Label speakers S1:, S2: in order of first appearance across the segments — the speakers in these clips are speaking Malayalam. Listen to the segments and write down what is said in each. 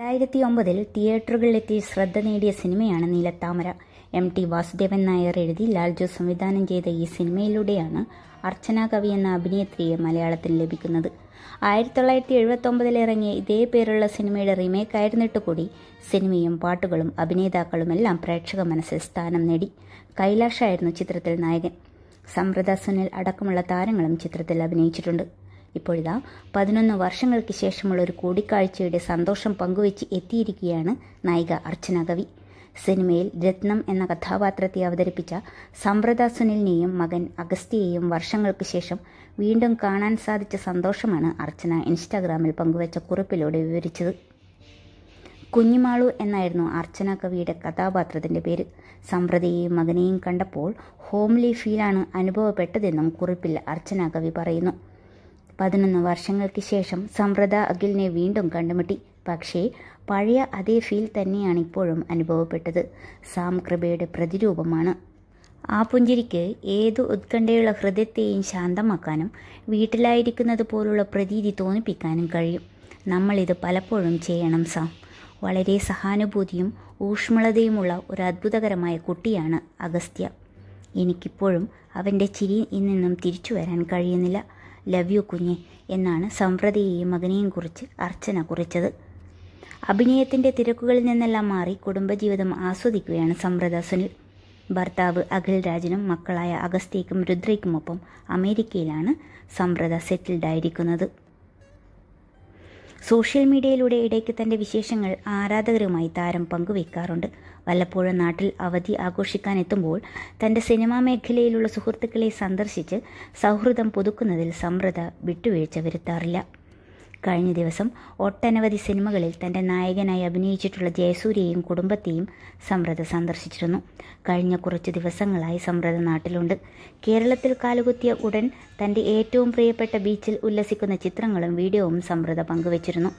S1: രണ്ടായിരത്തി ഒമ്പതിൽ തിയേറ്ററുകളിലെത്തി ശ്രദ്ധ നേടിയ സിനിമയാണ് നീലത്താമര എം ടി വാസുദേവൻ നായർ എഴുതി ലാൽജു സംവിധാനം ചെയ്ത ഈ സിനിമയിലൂടെയാണ് അർച്ചന കവി എന്ന അഭിനേത്രിയെ മലയാളത്തിന് ലഭിക്കുന്നത് ആയിരത്തി തൊള്ളായിരത്തി ഒമ്പതിൽ ഇറങ്ങിയ ഇതേ പേരുള്ള സിനിമയുടെ റീമേക്ക് ആയിരുന്നിട്ട് കൂടി സിനിമയും പാട്ടുകളും അഭിനേതാക്കളുമെല്ലാം പ്രേക്ഷക മനസ്സിൽ സ്ഥാനം നേടി കൈലാഷായിരുന്നു ചിത്രത്തിൽ നായകൻ സമൃത സുനിൽ അടക്കമുള്ള താരങ്ങളും ചിത്രത്തിൽ അഭിനയിച്ചിട്ടുണ്ട് ഇപ്പോഴിതാ പതിനൊന്ന് വർഷങ്ങൾക്ക് ശേഷമുള്ള ഒരു കൂടിക്കാഴ്ചയുടെ സന്തോഷം പങ്കുവെച്ച് എത്തിയിരിക്കുകയാണ് നായിക അർച്ചന കവി സിനിമയിൽ രത്നം എന്ന കഥാപാത്രത്തെ അവതരിപ്പിച്ച സമ്പ്രദ സുനിലിനെയും മകൻ അഗസ്ത്യെയും വർഷങ്ങൾക്ക് ശേഷം വീണ്ടും കാണാൻ സാധിച്ച സന്തോഷമാണ് അർച്ചന ഇൻസ്റ്റാഗ്രാമിൽ പങ്കുവച്ച കുറിപ്പിലൂടെ വിവരിച്ചത് കുഞ്ഞിമാളു എന്നായിരുന്നു അർച്ചന കവിയുടെ കഥാപാത്രത്തിൻ്റെ പേര് സമ്പ്രദയെയും മകനെയും കണ്ടപ്പോൾ ഹോംലി ഫീലാണ് അനുഭവപ്പെട്ടതെന്നും കുറിപ്പിൽ അർച്ചന കവി പറയുന്നു പതിനൊന്ന് വർഷങ്ങൾക്ക് ശേഷം സമൃദ്ധ അഖിലിനെ വീണ്ടും കണ്ടുമുട്ടി പക്ഷേ പഴയ അതേ ഫീൽ തന്നെയാണ് ഇപ്പോഴും അനുഭവപ്പെട്ടത് സാം കൃപയുടെ പ്രതിരൂപമാണ് ആ പുഞ്ചിരിക്ക് ഏത് ഉത്കണ്ഠയുള്ള ഹൃദയത്തെയും ശാന്തമാക്കാനും വീട്ടിലായിരിക്കുന്നത് പോലുള്ള പ്രതീതി തോന്നിപ്പിക്കാനും കഴിയും നമ്മളിത് പലപ്പോഴും ചെയ്യണം സാം വളരെ സഹാനുഭൂതിയും ഊഷ്മളതയുമുള്ള ഒരു അത്ഭുതകരമായ കുട്ടിയാണ് അഗസ്ത്യ എനിക്കിപ്പോഴും അവൻ്റെ ചിരി ഇന്നും തിരിച്ചു വരാൻ കഴിയുന്നില്ല ലവ് യു കുഞ്ഞെ എന്നാണ് സംപ്രതിയെയും മകനെയും കുറിച്ച് അർച്ചന കുറിച്ചത് അഭിനയത്തിൻ്റെ തിരക്കുകളിൽ നിന്നെല്ലാം മാറി കുടുംബജീവിതം ആസ്വദിക്കുകയാണ് സമ്പ്രത സുനിൽ ഭർത്താവ് അഖിൽ രാജനും മക്കളായ അഗസ്തിക്കും രുദ്രയ്ക്കുമൊപ്പം അമേരിക്കയിലാണ് സമ്പ്രത സെറ്റിൽഡായിരിക്കുന്നത് സോഷ്യൽ മീഡിയയിലൂടെ ഇടയ്ക്ക് തൻ്റെ വിശേഷങ്ങൾ ആരാധകരുമായി താരം പങ്കുവെക്കാറുണ്ട് വല്ലപ്പോഴും നാട്ടിൽ അവധി എത്തുമ്പോൾ തൻ്റെ സിനിമാ മേഖലയിലുള്ള സുഹൃത്തുക്കളെ സന്ദർശിച്ച് സൗഹൃദം പുതുക്കുന്നതിൽ സമൃദ്ധ വിട്ടുവീഴ്ച വരുത്താറില്ല കഴിഞ്ഞ ദിവസം ഒട്ടനവധി സിനിമകളിൽ തൻ്റെ നായകനായി അഭിനയിച്ചിട്ടുള്ള ജയസൂര്യയും കുടുംബത്തെയും സമ്രത സന്ദർശിച്ചിരുന്നു കഴിഞ്ഞ കുറച്ച് ദിവസങ്ങളായി സമ്രത നാട്ടിലുണ്ട് കേരളത്തിൽ കാലുകുത്തിയ ഉടൻ തൻ്റെ ഏറ്റവും പ്രിയപ്പെട്ട ബീച്ചിൽ ഉല്ലസിക്കുന്ന ചിത്രങ്ങളും വീഡിയോവും സമ്രത പങ്കുവച്ചിരുന്നു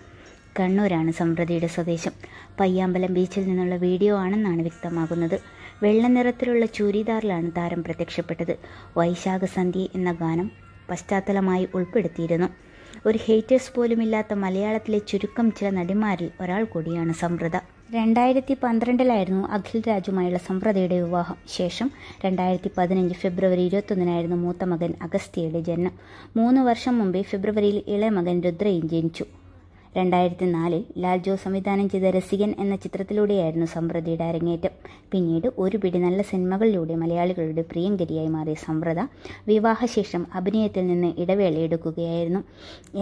S1: കണ്ണൂരാണ് സമൃദ്ധിയുടെ സ്വദേശം പയ്യാമ്പലം ബീച്ചിൽ നിന്നുള്ള വീഡിയോ ആണെന്നാണ് വ്യക്തമാകുന്നത് വെള്ള നിറത്തിലുള്ള ചൂരിദാറിലാണ് താരം പ്രത്യക്ഷപ്പെട്ടത് വൈശാഖ സന്ധ്യ എന്ന ഗാനം പശ്ചാത്തലമായി ഉൾപ്പെടുത്തിയിരുന്നു ഒരു ഹേറ്റേഴ്സ് പോലുമില്ലാത്ത മലയാളത്തിലെ ചുരുക്കം ചില നടിമാരിൽ ഒരാൾ കൂടിയാണ് സമൃത രണ്ടായിരത്തി പന്ത്രണ്ടിലായിരുന്നു അഖിൽ രാജുമായുള്ള സമൃതയുടെ വിവാഹം ശേഷം രണ്ടായിരത്തി പതിനഞ്ച് ഫെബ്രുവരി ഇരുപത്തൊന്നിനായിരുന്നു മൂത്ത മകൻ അഗസ്ത്യയുടെ ജനനം മൂന്ന് വർഷം മുമ്പേ ഫെബ്രുവരിയിൽ ഇളയ മകൻ രുദ്രയും ജനിച്ചു രണ്ടായിരത്തി നാലിൽ ലാൽ ജോ സംവിധാനം ചെയ്ത രസികൻ എന്ന ചിത്രത്തിലൂടെയായിരുന്നു സമൃദ്ധിയുടെ അരങ്ങേറ്റം പിന്നീട് ഒരു പിടി നല്ല സിനിമകളിലൂടെ മലയാളികളുടെ പ്രിയങ്കരിയായി മാറിയ സമൃദ്ധ വിവാഹശേഷം അഭിനയത്തിൽ നിന്ന് ഇടവേള എടുക്കുകയായിരുന്നു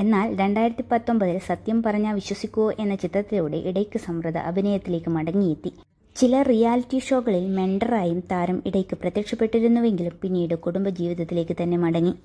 S1: എന്നാൽ രണ്ടായിരത്തി പത്തൊമ്പതിൽ സത്യം പറഞ്ഞാൽ വിശ്വസിക്കുവോ എന്ന ചിത്രത്തിലൂടെ ഇടയ്ക്ക് സമൃദ്ധ അഭിനയത്തിലേക്ക് മടങ്ങിയെത്തി ചില റിയാലിറ്റി ഷോകളിൽ മെൻഡറായും താരം ഇടയ്ക്ക് പ്രത്യക്ഷപ്പെട്ടിരുന്നുവെങ്കിലും പിന്നീട് കുടുംബ ജീവിതത്തിലേക്ക് തന്നെ മടങ്ങി